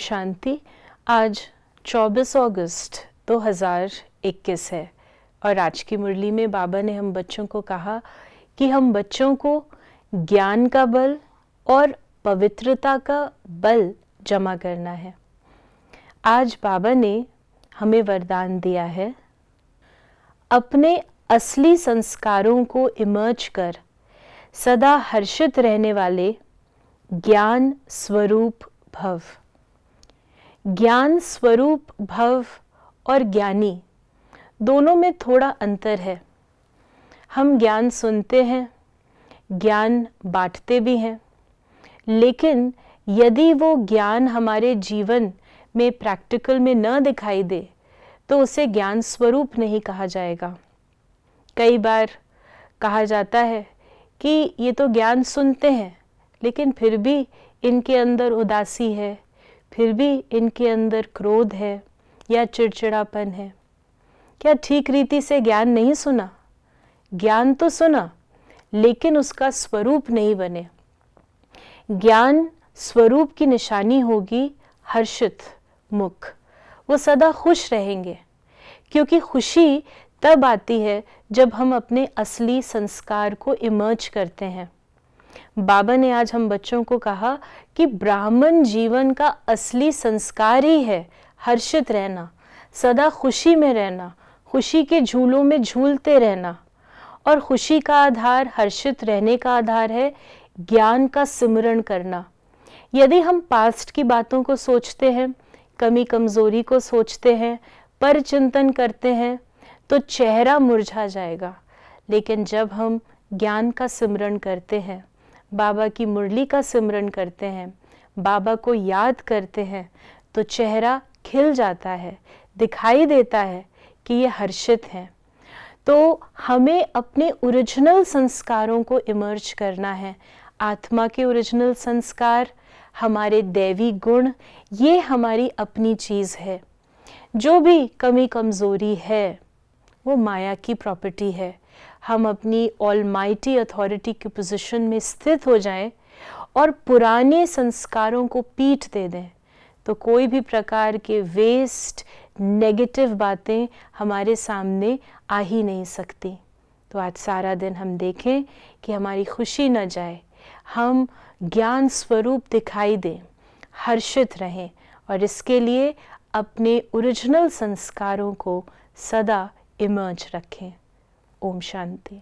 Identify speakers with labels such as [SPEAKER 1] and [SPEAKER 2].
[SPEAKER 1] शांति आज 24 अगस्त 2021 है और आज की मुरली में बाबा ने हम बच्चों को कहा कि हम बच्चों को ज्ञान का बल और पवित्रता का बल जमा करना है आज बाबा ने हमें वरदान दिया है अपने असली संस्कारों को इमर्ज कर सदा हर्षित रहने वाले ज्ञान स्वरूप भव ज्ञान स्वरूप भव और ज्ञानी दोनों में थोड़ा अंतर है हम ज्ञान सुनते हैं ज्ञान बांटते भी हैं लेकिन यदि वो ज्ञान हमारे जीवन में प्रैक्टिकल में न दिखाई दे तो उसे ज्ञान स्वरूप नहीं कहा जाएगा कई बार कहा जाता है कि ये तो ज्ञान सुनते हैं लेकिन फिर भी इनके अंदर उदासी है फिर भी इनके अंदर क्रोध है या चिड़चिड़ापन है क्या ठीक रीति से ज्ञान नहीं सुना ज्ञान तो सुना लेकिन उसका स्वरूप नहीं बने ज्ञान स्वरूप की निशानी होगी हर्षित मुख वो सदा खुश रहेंगे क्योंकि खुशी तब आती है जब हम अपने असली संस्कार को इमर्ज करते हैं बाबा ने आज हम बच्चों को कहा कि ब्राह्मण जीवन का असली संस्कार ही है हर्षित रहना सदा खुशी में रहना खुशी के झूलों में झूलते रहना और खुशी का आधार हर्षित रहने का आधार है ज्ञान का सिमरण करना यदि हम पास्ट की बातों को सोचते हैं कमी कमज़ोरी को सोचते हैं पर चिंतन करते हैं तो चेहरा मुरझा जाएगा लेकिन जब हम ज्ञान का सिमरण करते हैं बाबा की मुरली का सिमरन करते हैं बाबा को याद करते हैं तो चेहरा खिल जाता है दिखाई देता है कि ये हर्षित हैं तो हमें अपने ओरिजिनल संस्कारों को इमर्ज करना है आत्मा के ओरिजिनल संस्कार हमारे दैवी गुण ये हमारी अपनी चीज़ है जो भी कमी कमज़ोरी है वो माया की प्रॉपर्टी है हम अपनी ऑल माइटी अथॉरिटी की पोजीशन में स्थित हो जाएं और पुराने संस्कारों को पीठ दे दें तो कोई भी प्रकार के वेस्ट नेगेटिव बातें हमारे सामने आ ही नहीं सकती तो आज सारा दिन हम देखें कि हमारी खुशी न जाए हम ज्ञान स्वरूप दिखाई दें हर्षित रहें और इसके लिए अपने ओरिजिनल संस्कारों को सदा इमर्ज रखें ओम शांति